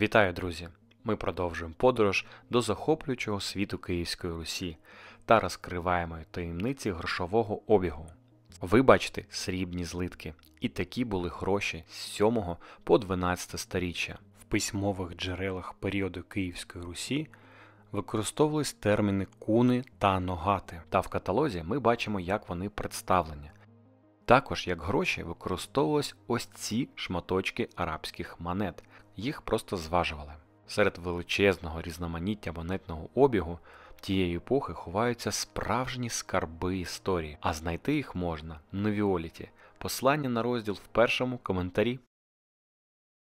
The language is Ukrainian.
Вітаю, друзі! Ми продовжуємо подорож до захоплюючого світу Київської Русі та розкриваємо таємниці грошового обігу. Ви бачите срібні злитки, і такі були гроші з 7 по 12 століття. В письмових джерелах періоду Київської Русі використовувались терміни куни та ногати, та в каталозі ми бачимо, як вони представлені. Також як гроші використовувались ось ці шматочки арабських монет, їх просто зважували. Серед величезного різноманіття монетного обігу тієї епохи ховаються справжні скарби історії, а знайти їх можна на Віоліті. Послання на розділ в першому коментарі.